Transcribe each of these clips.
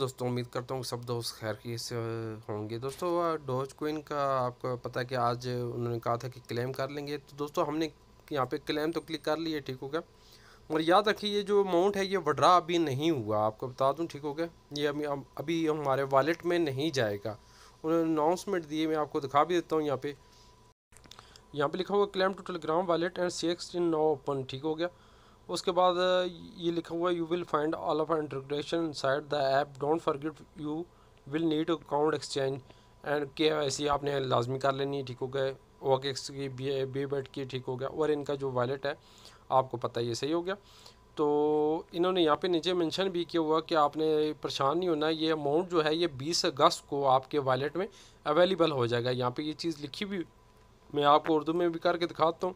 दोस्तों उम्मीद करता हूँ सब दोस्त खैर की से होंगे दोस्तों डोज कोइन का आपको पता है कि आज उन्होंने कहा था कि क्लेम कर लेंगे तो दोस्तों हमने यहाँ पे क्लेम तो क्लिक कर लिए ठीक हो गया और याद रखिए ये जो अमाउंट है ये वड्रा अभी नहीं हुआ आपको बता दूँ ठीक हो गया ये अभी अभी हमारे वालेट में नहीं जाएगा उन्होंने अनाउंसमेंट दिए मैं आपको दिखा भी देता हूँ यहाँ पर यहाँ पर लिखा हुआ claim to Telegram wallet and C X in now open ठीक हो गया उसके बाद ये लिखा हुआ है you will find all of integration side the app don't forget you will need account exchange and के ऐसी आपने लाजमी कर लेनी है ठीक हो गया एक्स की बी बी बेट की ठीक हो गया और इनका जो वॉलेट है आपको पता है ये सही हो गया तो इन्होंने यहाँ पे नीचे मेंशन भी किया हुआ कि आपने परेशान नहीं होना ये अमाउंट जो है ये 20 अगस्त को आपके वॉलेट में अवेलेबल हो जाएगा यहाँ पे ये चीज़ लिखी भी मैं आपको उर्दू में भी करके दिखाता हूँ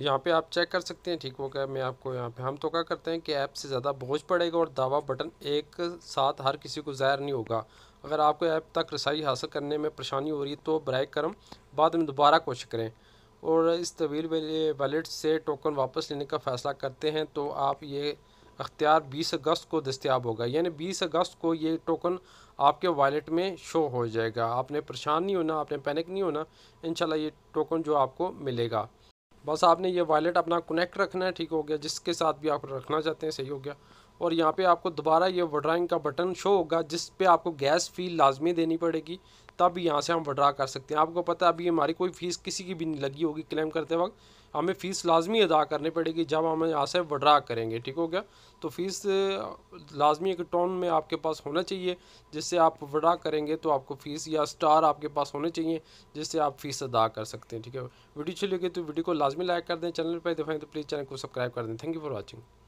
यहाँ पे आप चेक कर सकते हैं ठीक हो गया मैं आपको यहाँ पे हम तो क्या करते हैं कि ऐप से ज़्यादा बोझ पड़ेगा और दावा बटन एक साथ हर किसी को ज़ाहिर नहीं होगा अगर आपको ऐप तक रसाई हासिल करने में परेशानी हो रही है तो बर करम बाद में दोबारा कोशिश करें और इस तवील वैलेट से टोकन वापस लेने का फ़ैसला करते हैं तो आप ये अख्तियार 20 अगस्त को दस्तियाब होगा यानी 20 अगस्त को ये टोकन आपके वॉलेट में शो हो जाएगा आपने परेशान नहीं होना आपने पैनिक नहीं होना इन ये टोकन जो आपको मिलेगा बस आपने ये वॉलेट अपना कनेक्ट रखना है ठीक हो गया जिसके साथ भी आप रखना चाहते हैं सही हो गया और यहाँ पे आपको दोबारा ये वड्राइंग का बटन शो होगा जिस पे आपको गैस फ़ी लाजमी देनी पड़ेगी तब यहाँ से हम वड्रा कर सकते हैं आपको पता है अभी हमारी कोई फ़ीस किसी की भी नहीं लगी होगी क्लेम करते वक्त हमें फ़ीस लाजमी अदा करनी पड़ेगी जब हम यहाँ से वड्रा करेंगे ठीक हो गया तो फ़ीस लाजमी एक टोन में आपके पास होना चाहिए जिससे आप वड्रा करेंगे तो आपको फ़ीस या स्टार आपके पास होने चाहिए जिससे आप फ़ीस अदा कर सकते हैं ठीक है वीडियो अच्छी लगी तो वीडियो को लाजमी लाइक कर दें चैनल पर दिखाएँ तो प्लीज़ तो चैनल को सब्सक्राइब कर दें थैंक यू फॉर वॉचिंग